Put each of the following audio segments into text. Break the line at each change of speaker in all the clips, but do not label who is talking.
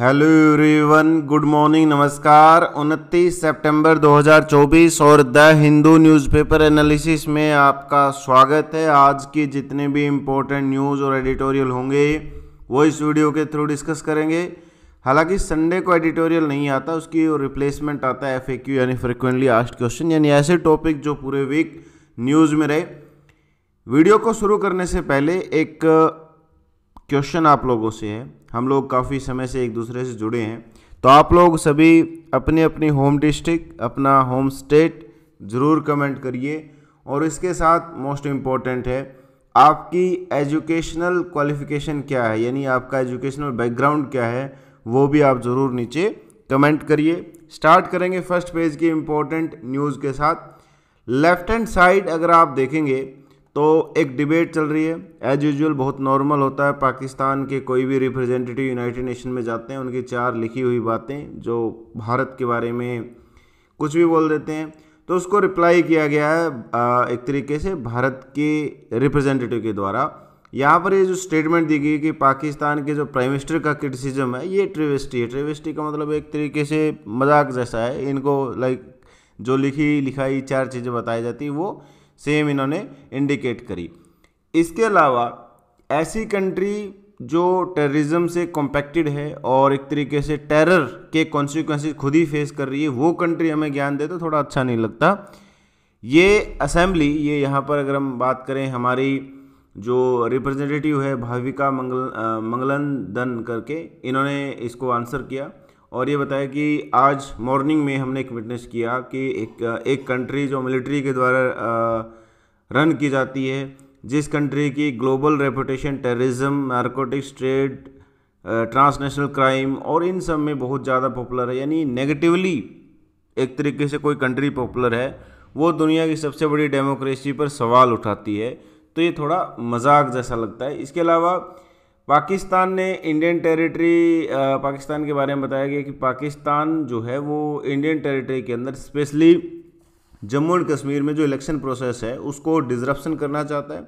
hello everyone good morning नमस्कार 29 सितंबर 2024 और the Hindu newspaper analysis में आपका स्वागत है आज की जितने भी इम्पोर्टेंट न्यूज़ और एडिटोरियल होंगे वो इस वीडियो के थ्रू डिस्कस करेंगे हालांकि संडे को एडिटोरियल नहीं आता उसकी रिप्लेसमेंट आता है एफ यानी फ्रिक्वेंटली आस्ट क्वेश्चन यानी ऐसे टॉपिक जो पूरे वीक न्यूज़ में रहे वीडियो को शुरू करने से पहले एक क्वेश्चन आप लोगों से है हम लोग काफ़ी समय से एक दूसरे से जुड़े हैं तो आप लोग सभी अपने अपनी होम डिस्ट्रिक्ट अपना होम स्टेट ज़रूर कमेंट करिए और इसके साथ मोस्ट इम्पॉर्टेंट है आपकी एजुकेशनल क्वालिफिकेशन क्या है यानी आपका एजुकेशनल बैकग्राउंड क्या है वो भी आप ज़रूर नीचे कमेंट करिए स्टार्ट करेंगे फर्स्ट पेज की इम्पोर्टेंट न्यूज़ के साथ लेफ्ट हैंड साइड अगर आप देखेंगे तो एक डिबेट चल रही है एज यूजल बहुत नॉर्मल होता है पाकिस्तान के कोई भी रिप्रेजेंटेटिव यूनाइटेड नेशन में जाते हैं उनकी चार लिखी हुई बातें जो भारत के बारे में कुछ भी बोल देते हैं तो उसको रिप्लाई किया गया है एक तरीके से भारत के रिप्रेजेंटेटिव के द्वारा यहाँ पर ये जो स्टेटमेंट दी गई कि पाकिस्तान के जो प्राइम मिनिस्टर का क्रिटिसिज्म है ये ट्रिवेस्टी है ट्रेविस्टी का मतलब एक तरीके से मजाक जैसा है इनको लाइक जो लिखी लिखाई चार चीज़ें बताई जाती वो सेम इन्होंने इंडिकेट करी इसके अलावा ऐसी कंट्री जो टेररिज्म से कॉम्पैक्टेड है और एक तरीके से टेरर के कॉन्सिक्वेंसेज खुद ही फेस कर रही है वो कंट्री हमें ज्ञान दे तो थोड़ा अच्छा नहीं लगता ये असेंबली ये यहाँ पर अगर हम बात करें हमारी जो रिप्रेजेंटेटिव है भाविका मंगल मंगलन दन करके इन्होंने इसको आंसर किया और ये बताया कि आज मॉर्निंग में हमने एक विटनेस किया कि एक एक कंट्री जो मिलिट्री के द्वारा रन की जाती है जिस कंट्री की global reputation terrorism narcotics trade transnational crime और इन सब में बहुत ज़्यादा पॉपुलर है यानी नेगेटिवली एक तरीके से कोई कंट्री पॉपुलर है वो दुनिया की सबसे बड़ी डेमोक्रेसी पर सवाल उठाती है तो ये थोड़ा मजाक जैसा लगता है इसके अलावा पाकिस्तान ने इंडियन टेरिटरी पाकिस्तान के बारे में बताया गया कि पाकिस्तान जो है वो इंडियन टेरिटरी के अंदर स्पेशली जम्मू एंड कश्मीर में जो इलेक्शन प्रोसेस है उसको डिजरप्शन करना चाहता है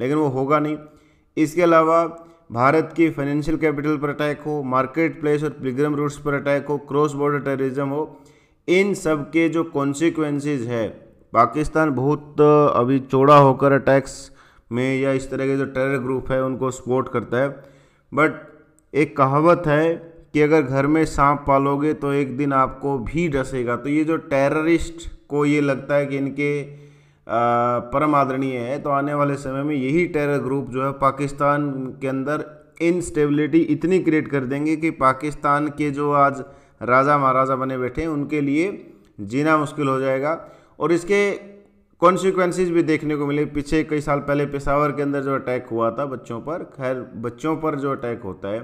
लेकिन वो होगा नहीं इसके अलावा भारत की फाइनेंशियल कैपिटल पर अटैक हो मार्केट प्लेस और पिलग्रम रूट्स पर अटैक हो क्रॉस बॉर्डर टेररिज्म हो इन सब के जो कॉन्सिक्वेंसेज है पाकिस्तान बहुत अभी चौड़ा होकर अटैक्स में या इस तरह के जो टेरर ग्रुप है उनको सपोर्ट करता है बट एक कहावत है कि अगर घर में सांप पालोगे तो एक दिन आपको भी डसेगा तो ये जो टेररिस्ट को ये लगता है कि इनके परम आदरणीय है तो आने वाले समय में यही टेरर ग्रुप जो है पाकिस्तान के अंदर इनस्टेबिलिटी इतनी क्रिएट कर देंगे कि पाकिस्तान के जो आज राजा महाराजा बने बैठे हैं उनके लिए जीना मुश्किल हो जाएगा और इसके कॉन्सिक्वेंसिस भी देखने को मिले पीछे कई साल पहले पेशावर के अंदर जो अटैक हुआ था बच्चों पर खैर बच्चों पर जो अटैक होता है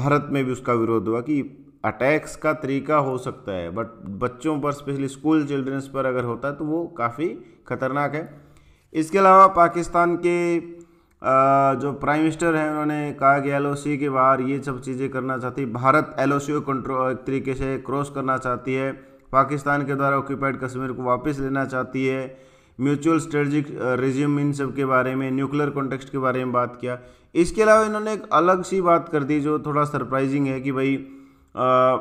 भारत में भी उसका विरोध हुआ कि अटैक्स का तरीका हो सकता है बट बच्चों पर स्पेशली स्कूल चिल्ड्रंस पर अगर होता है तो वो काफ़ी खतरनाक है इसके अलावा पाकिस्तान के जो प्राइम मिनिस्टर हैं उन्होंने कहा कि एल के बाहर ये सब चीज़ें करना चाहती भारत एल ओ को कंट्रो एक तरीके से क्रॉस करना चाहती है पाकिस्तान के द्वारा ऑक्यूपाइड कश्मीर को वापस लेना चाहती है म्यूचुअल स्ट्रेटजिक रिज्यूम इन सब के बारे में न्यूक्लियर कॉन्टेक्स्ट के बारे में बात किया इसके अलावा इन्होंने एक अलग सी बात कर दी जो थोड़ा सरप्राइजिंग है कि भाई आ, uh,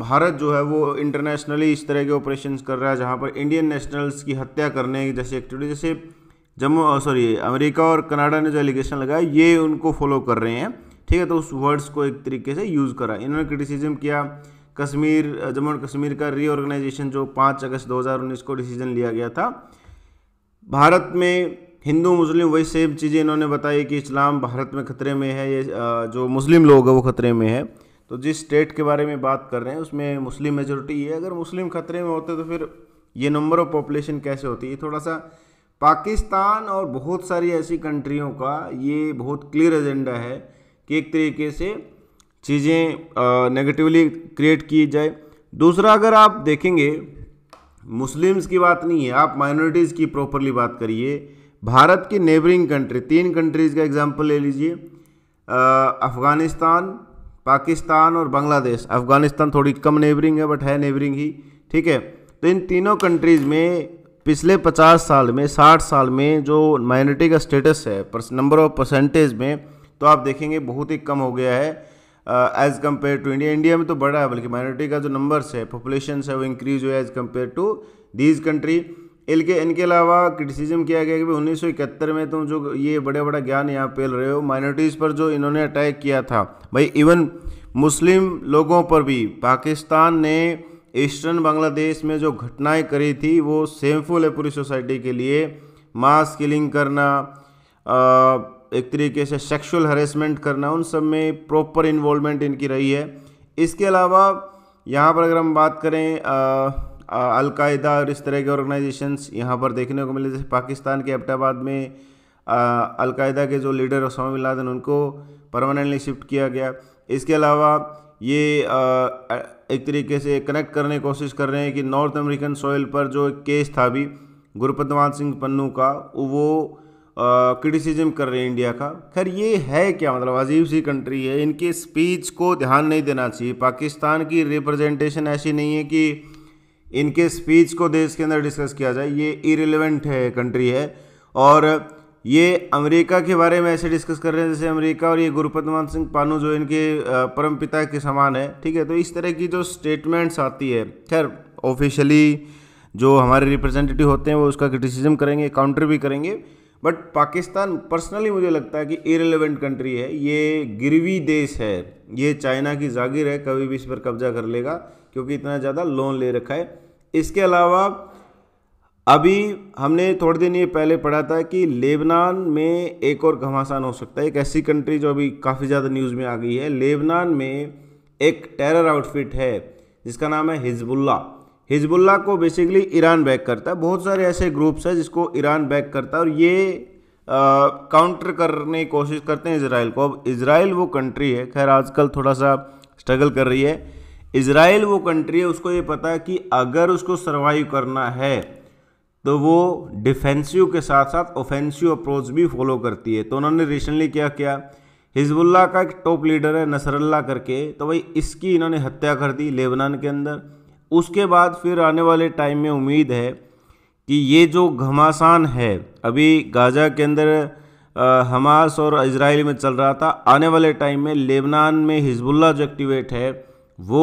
भारत जो है वो इंटरनेशनली इस तरह के ऑपरेशन कर रहा है जहाँ पर इंडियन नेशनल्स की हत्या करने जैसे एक्टिविटी जैसे जम्मू सॉरी uh, अमेरिका और कनाडा ने जो एलिगेशन लगाया ये उनको फॉलो कर रहे हैं ठीक है तो उस वर्ड्स को एक तरीके से यूज़ करा इन्होंने क्रिटिसिज्म किया कश्मीर जम्मू एंड कश्मीर का रीऑर्गेनाइजेशन जो 5 अगस्त 2019 को डिसीजन लिया गया था भारत में हिंदू मुस्लिम वही सेम चीज़ें इन्होंने बताई कि इस्लाम भारत में खतरे में है ये जो मुस्लिम लोग हैं वो खतरे में है तो जिस स्टेट के बारे में बात कर रहे हैं उसमें मुस्लिम मेजोरिटी है अगर मुस्लिम खतरे में होते तो फिर ये नंबर ऑफ पॉपुलेशन कैसे होती है थोड़ा सा पाकिस्तान और बहुत सारी ऐसी कंट्रियों का ये बहुत क्लियर एजेंडा है कि एक तरीके से चीज़ें नेगेटिवली क्रिएट की जाए दूसरा अगर आप देखेंगे मुस्लिम्स की बात नहीं है आप माइनॉरिटीज़ की प्रॉपरली बात करिए भारत की नेबरिंग कंट्री तीन कंट्रीज़ का एग्जाम्पल ले लीजिए अफ़गानिस्तान पाकिस्तान और बांग्लादेश अफ़गानिस्तान थोड़ी कम नेबरिंग है बट है नेबरिंग ही ठीक है तो इन तीनों कंट्रीज़ में पिछले 50 साल में 60 साल में जो माइनॉरिटी का स्टेटस है नंबर ऑफ परसेंटेज में तो आप देखेंगे बहुत ही कम हो गया है as compared to India India में तो बड़ा है बल्कि माइनॉरिटी का जो नंबर्स है पॉपुलेशन है वो इंक्रीज हुआ है as compared to these country इनके इनके अलावा क्रिटिसिज्म किया गया कि भाई उन्नीस में तुम जो ये बड़े बड़ा ज्ञान यहाँ पेल रहे हो माइनॉरिटीज़ पर जो इन्होंने अटैक किया था भाई इवन मुस्लिम लोगों पर भी पाकिस्तान ने ईस्टर्न बांग्लादेश में जो घटनाएं करी थी वो सेमफुल है पूरी सोसाइटी के लिए मास किलिंग करना आ, एक तरीके से सेक्सुअल हरेसमेंट करना उन सब में प्रॉपर इन्वॉल्वमेंट इनकी रही है इसके अलावा यहाँ पर अगर हम बात करें अलकायदा और इस तरह के ऑर्गेनाइजेशंस यहाँ पर देखने को मिले जैसे पाकिस्तान के एबटाबाद में अलकायदा के जो लीडर ओसामा बिन लादन उनको परमानेंटली शिफ्ट किया गया इसके अलावा ये आ, एक तरीके से कनेक्ट करने की कोशिश कर रहे हैं कि नॉर्थ अमेरिकन सॉइल पर जो केस था अभी गुरुपतवान सिंह पन्नू का वो क्रिटिसिज्म कर रहे हैं इंडिया का खैर ये है क्या मतलब अजीब सी कंट्री है इनके स्पीच को ध्यान नहीं देना चाहिए पाकिस्तान की रिप्रेजेंटेशन ऐसी नहीं है कि इनके स्पीच को देश के अंदर डिस्कस किया जाए ये इरेलीवेंट है कंट्री है और ये अमेरिका के बारे में ऐसे डिस्कस कर रहे हैं जैसे अमेरिका और ये गुरुपतमान सिंह पानू जो इनके परम पिता के समान है ठीक है तो इस तरह की जो स्टेटमेंट्स आती है खैर ऑफिशियली जो हमारे रिप्रेजेंटेटिव होते हैं वो उसका क्रिटिसिज्म करेंगे काउंटर भी करेंगे बट पाकिस्तान पर्सनली मुझे लगता है कि इरेलीवेंट कंट्री है ये गिरवी देश है ये चाइना की जागिर है कभी भी इस पर कब्जा कर लेगा क्योंकि इतना ज़्यादा लोन ले रखा है इसके अलावा अभी हमने थोड़े दिन ये पहले पढ़ा था कि लेबनान में एक और घमासान हो सकता है एक ऐसी कंट्री जो अभी काफ़ी ज़्यादा न्यूज़ में आ गई है लेबनान में एक टेरर आउटफिट है जिसका नाम है हिजबुल्ला हिजबुल्ला को बेसिकली ईरान बैक करता है बहुत सारे ऐसे ग्रुप्स हैं जिसको ईरान बैक करता है और ये काउंटर करने की कोशिश करते हैं इसराइल को अब इसराइल वो कंट्री है खैर आजकल थोड़ा सा स्ट्रगल कर रही है इसराइल वो कंट्री है उसको ये पता है कि अगर उसको सर्वाइव करना है तो वो डिफेंसिव के साथ साथ ऑफेंसिव अप्रोच भी फॉलो करती है तो उन्होंने रिसेंटली क्या किया हिजबुल्ला का एक टॉप लीडर है नसरल्ला करके तो भाई इसकी इन्होंने हत्या कर दी लेबनान के अंदर उसके बाद फिर आने वाले टाइम में उम्मीद है कि ये जो घमासान है अभी गाज़ा के अंदर हमास और इसराइल में चल रहा था आने वाले टाइम में लेबनान में हिजबुल्ला जो एक्टिवेट है वो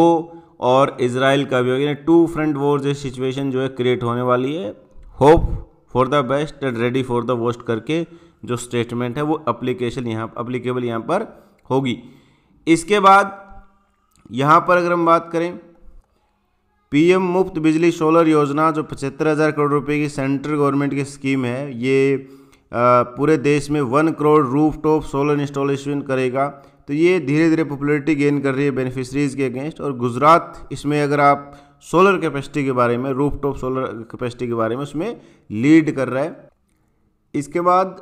और इसराइल का भी यानी टू फ्रंट वॉर जो सिचुएशन जो है क्रिएट होने वाली है hope for the best and ready for the worst करके जो स्टेटमेंट है वो अप्लीकेशन यहाँ अप्लीकेबल यहाँ पर होगी इसके बाद यहाँ पर अगर हम बात करें पीएम मुफ्त बिजली सोलर योजना जो पचहत्तर हज़ार करोड़ रुपए की सेंट्रल गवर्नमेंट की स्कीम है ये पूरे देश में one crore roof top solar installation करेगा तो ये धीरे धीरे पॉपुलरिटी गेन कर रही है बेनिफिशरीज़ के अगेंस्ट और गुजरात इसमें अगर आप सोलर कैपेसिटी के बारे में रूफ टॉप सोलर कैपेसिटी के बारे में उसमें लीड कर रहा है इसके बाद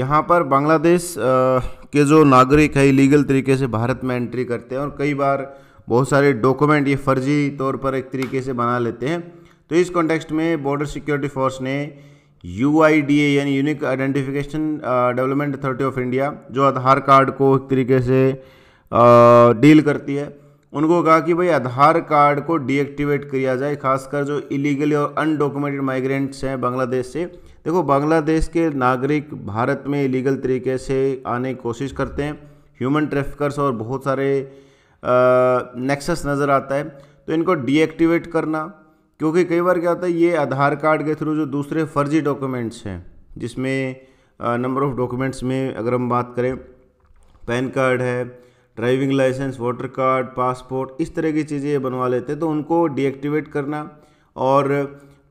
यहाँ पर बांग्लादेश के जो नागरिक है लीगल तरीके से भारत में एंट्री करते हैं और कई बार बहुत सारे डॉक्यूमेंट ये फर्जी तौर पर एक तरीके से बना लेते हैं तो इस कॉन्टेक्स्ट में बॉर्डर सिक्योरिटी फोर्स ने यू यानी unique identification development authority of India जो आधार कार्ड को एक तरीके से डील uh, करती है उनको कहा कि भाई आधार कार्ड को डीएक्टिवेट किया जाए खासकर जो इलीगली और अनडॉक्यूमेंटेड माइग्रेंट्स हैं बांग्लादेश से देखो बांग्लादेश के नागरिक भारत में इलीगल तरीके से आने की कोशिश करते हैं ह्यूमन ट्रैफिकर्स और बहुत सारे नेक्सस नज़र आता है तो इनको डीएक्टिवेट करना क्योंकि कई बार क्या होता है ये आधार कार्ड के थ्रू जो दूसरे फर्जी डॉक्यूमेंट्स हैं जिसमें नंबर ऑफ़ डॉक्यूमेंट्स में अगर हम बात करें पैन कार्ड है driving licence voter card passport इस तरह की चीज़ें ये बनवा लेते हैं तो उनको डीएक्टिवेट करना और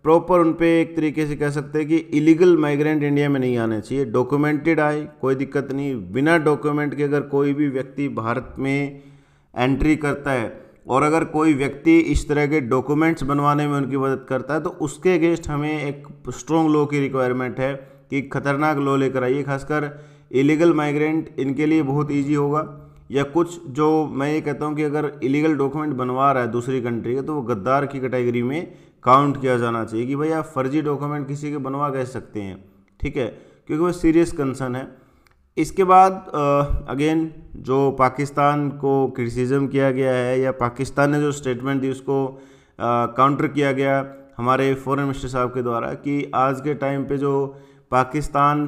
प्रॉपर उन पर एक तरीके से कह सकते हैं कि इलीगल माइग्रेंट इंडिया में नहीं आने चाहिए डॉक्यूमेंटेड आए कोई दिक्कत नहीं बिना डॉक्यूमेंट के अगर कोई भी व्यक्ति भारत में एंट्री करता है और अगर कोई व्यक्ति इस तरह के डॉक्यूमेंट्स बनवाने में उनकी मदद करता है तो उसके अगेंस्ट हमें एक स्ट्रॉन्ग लॉ की रिक्वायरमेंट है कि खतरनाक लॉ लेकर आइए खासकर इलीगल माइग्रेंट इनके लिए बहुत ईजी होगा या कुछ जो मैं ये कहता हूँ कि अगर इलीगल डॉक्यूमेंट बनवा रहा है दूसरी कंट्री का तो वो गद्दार की कैटेगरी में काउंट किया जाना चाहिए कि भाई आप फर्जी डॉक्यूमेंट किसी के बनवा कह सकते हैं ठीक है क्योंकि वो सीरियस कंसर्न है इसके बाद अगेन जो पाकिस्तान को क्रिटिसिज्म किया गया है या पाकिस्तान ने जो स्टेटमेंट दी उसको काउंटर किया गया हमारे फॉरेन मिनिस्टर साहब के द्वारा कि आज के टाइम पे जो पाकिस्तान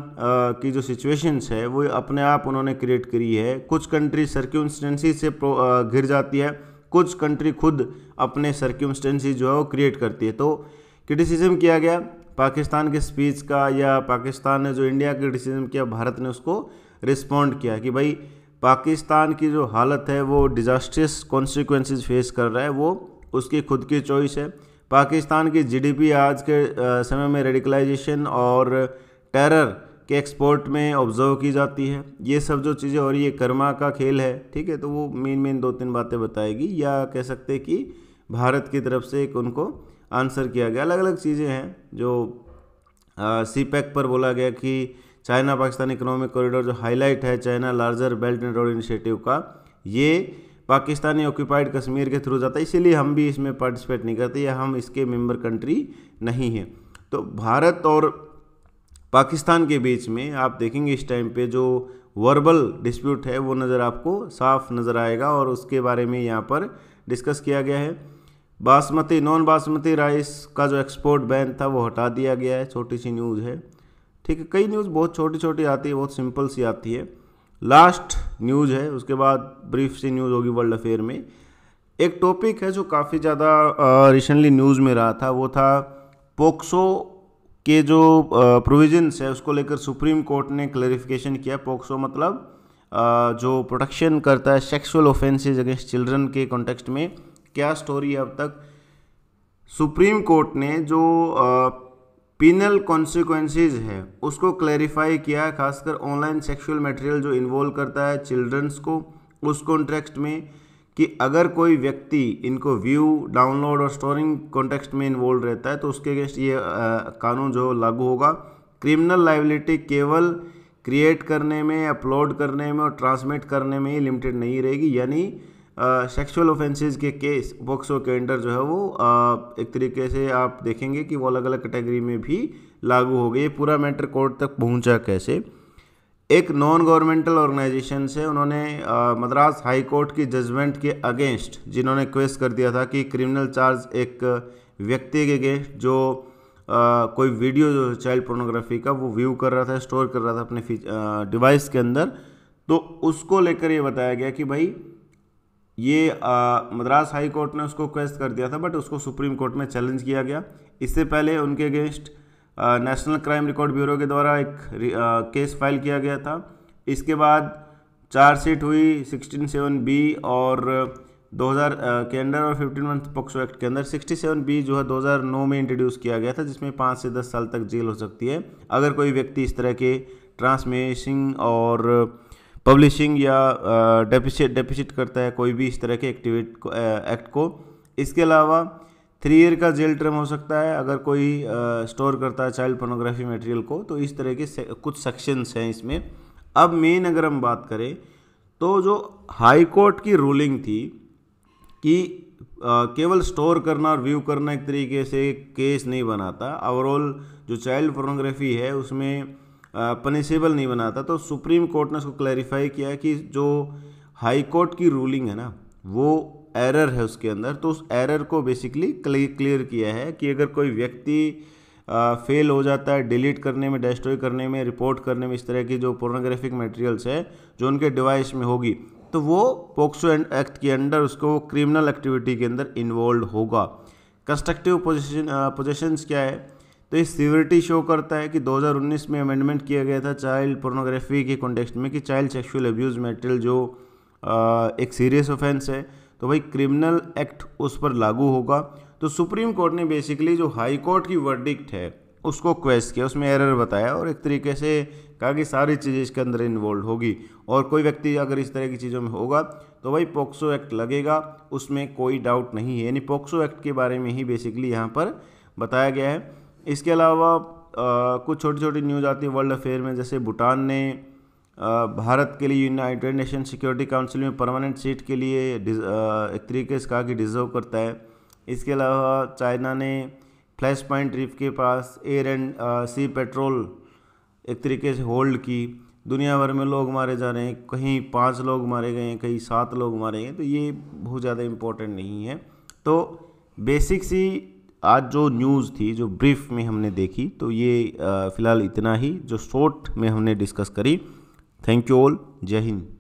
की जो सिचुएशंस है वो अपने आप उन्होंने क्रिएट करी है कुछ कंट्री सर्क्यूमस्टेंसी से घिर जाती है कुछ कंट्री खुद अपने सर्क्यूमस्टेंसी जो है वो क्रिएट करती है तो क्रिटिसिज्म किया गया पाकिस्तान के स्पीच का या पाकिस्तान ने जो इंडिया के डिसीजन किया भारत ने उसको रिस्पॉन्ड किया कि भाई पाकिस्तान की जो हालत है वो डिजास्ट्रियस कॉन्सिक्वेंसेज फेस कर रहा है वो उसकी खुद की चॉइस है पाकिस्तान की जीडीपी आज के समय में रेडिकलाइजेशन और टेरर के एक्सपोर्ट में ऑब्जर्व की जाती है ये सब जो चीज़ें और ये कर्मा का खेल है ठीक है तो वो मेन मेन दो तीन बातें बताएगी या कह सकते कि भारत की तरफ से एक उनको आंसर किया गया अलग अलग चीज़ें हैं जो सी पैक e पर बोला गया कि चाइना पाकिस्तान इकोनॉमिक कॉरिडोर जो हाईलाइट है China larger belt and road initiative का ये पाकिस्तानी ऑक्यूपाइड कश्मीर के थ्रू जाता है इसीलिए हम भी इसमें पार्टिसिपेट नहीं करते या हम इसके मेंबर कंट्री नहीं हैं तो भारत और पाकिस्तान के बीच में आप देखेंगे इस टाइम पे जो वर्बल डिस्प्यूट है वो नज़र आपको साफ नज़र आएगा और उसके बारे में यहाँ पर डिस्कस किया गया है बासमती नॉन बासमती राइस का जो एक्सपोर्ट बैन था वो हटा दिया गया है छोटी सी न्यूज़ है ठीक है कई न्यूज़ बहुत छोटी छोटी आती है बहुत सिंपल सी आती है लास्ट न्यूज़ है उसके बाद ब्रीफ सी न्यूज़ होगी वर्ल्ड अफेयर में एक टॉपिक है जो काफ़ी ज़्यादा रिसेंटली न्यूज़ में रहा था वो था पोक्सो के जो प्रोविजंस है उसको लेकर सुप्रीम कोर्ट ने क्लेरिफिकेशन किया पोक्सो मतलब आ, जो प्रोटेक्शन करता है सेक्सुअल ऑफेंसेज अगेंस्ट चिल्ड्रन के कॉन्टेक्स्ट में क्या स्टोरी है अब तक सुप्रीम कोर्ट ने जो पिनल कॉन्सिक्वेंसेज है उसको क्लैरिफाई किया है खासकर ऑनलाइन सेक्सुअल मटेरियल जो इन्वॉल्व करता है चिल्ड्रंस को उस कॉन्टेक्स्ट में कि अगर कोई व्यक्ति इनको व्यू डाउनलोड और स्टोरिंग कॉन्टेक्स्ट में इन्वॉल्व रहता है तो उसके अगेंस्ट ये कानून जो लागू होगा क्रिमिनल लाइबिलिटी केवल क्रिएट करने में अपलोड करने में और ट्रांसमिट करने में ही लिमिटेड नहीं रहेगी यानी सेक्सुअल ऑफेंसेस के केस बॉक्सो के अंडर जो है वो आ, एक तरीके से आप देखेंगे कि वो अलग अलग कैटेगरी में भी लागू हो गई ये पूरा मैटर कोर्ट तक पहुंचा कैसे एक नॉन गवर्नमेंटल ऑर्गेनाइजेशन से उन्होंने मद्रास हाई कोर्ट की जजमेंट के अगेंस्ट जिन्होंने क्वेस्ट कर दिया था कि क्रिमिनल चार्ज एक व्यक्ति के अगेंस्ट जो आ, कोई वीडियो जो चाइल्ड पोर्नोग्राफी का वो व्यू कर रहा था स्टोर कर रहा था अपने डिवाइस के अंदर तो उसको लेकर ये बताया गया कि भाई ये मद्रास हाई कोर्ट ने उसको क्वेस्ट कर दिया था बट उसको सुप्रीम कोर्ट में चैलेंज किया गया इससे पहले उनके against national crime record bureau के द्वारा एक आ, केस फाइल किया गया था इसके बाद चार्जशीट हुई सिक्सटीन सेवन बी और 2000 के अंडर और 15 मंथ पॉक्सो एक्ट के अंदर 67 बी जो है 2009 में इंट्रोड्यूस किया गया था जिसमें पाँच से दस साल तक जेल हो सकती है अगर कोई व्यक्ति इस तरह के ट्रांसमिशिंग और पब्लिशिंग या डेपिसिट डेपिसिट करता है कोई भी इस तरह के एक्टिवेट एक्ट को इसके अलावा थ्री ईयर का जेल टर्म हो सकता है अगर कोई स्टोर करता है चाइल्ड पोर्नोग्राफी मटेरियल को तो इस तरह के से, कुछ सेक्शंस हैं इसमें अब मेन अगर हम बात करें तो जो हाई कोर्ट की रूलिंग थी कि आ, केवल स्टोर करना और व्यू करना एक तरीके से केस नहीं बनाता ओवरऑल जो चाइल्ड पोर्नोग्राफी है उसमें पनिशेबल नहीं बनाता तो सुप्रीम कोर्ट ने उसको क्लैरिफाई किया कि जो हाई कोर्ट की रूलिंग है ना वो एरर है उसके अंदर तो उस एरर को बेसिकली क्लियर किया है कि अगर कोई व्यक्ति फेल हो जाता है डिलीट करने में डेस्ट्रॉय करने में रिपोर्ट करने में इस तरह की जो पोर्नोग्राफिक मटेरियल्स है जो उनके डिवाइस में होगी तो वो पोक्सो एक्ट के अंडर उसको क्रिमिनल एक्टिविटी के अंदर इन्वॉल्व होगा कंस्ट्रक्टिव पोजिशन पोजिशन क्या है तो ये सिवरिटी शो करता है कि 2019 में अमेंडमेंट किया गया था चाइल्ड पोर्नोग्राफी के कॉन्टेक्स्ट में कि चाइल्ड सेक्सुअल अब्यूज़ मेटेरियल जो आ, एक सीरियस ऑफेंस है तो भाई क्रिमिनल एक्ट उस पर लागू होगा तो सुप्रीम कोर्ट ने बेसिकली जो हाई कोर्ट की वर्डिक्ट है उसको क्वेस्ट किया उसमें एरर बताया और एक तरीके से कहा कि सारी चीज़ें इसके अंदर इन्वॉल्व होगी और कोई व्यक्ति अगर इस तरह की चीज़ों में होगा तो भाई पोक्सो एक्ट लगेगा उसमें कोई डाउट नहीं है यानी पोक्सो एक्ट के बारे में ही बेसिकली यहाँ पर बताया गया है इसके अलावा कुछ छोटी छोटी न्यूज़ आती है वर्ल्ड अफेयर में जैसे भूटान ने भारत के लिए यूनाइटेड नेशन सिक्योरिटी काउंसिल में परमानेंट सीट के लिए एक तरीके से कहा कि डिजर्व करता है इसके अलावा चाइना ने फ्लैश पॉइंट रिफ के पास एयर एंड सी पेट्रोल एक तरीके से होल्ड की दुनिया भर में लोग मारे जा रहे हैं कहीं पाँच लोग मारे गए हैं कहीं सात लोग मारे गए तो ये बहुत ज़्यादा इम्पोर्टेंट नहीं है तो बेसिक सी आज जो न्यूज़ थी जो ब्रीफ में हमने देखी तो ये फ़िलहाल इतना ही जो शॉर्ट में हमने डिस्कस करी थैंक यू ऑल जय हिंद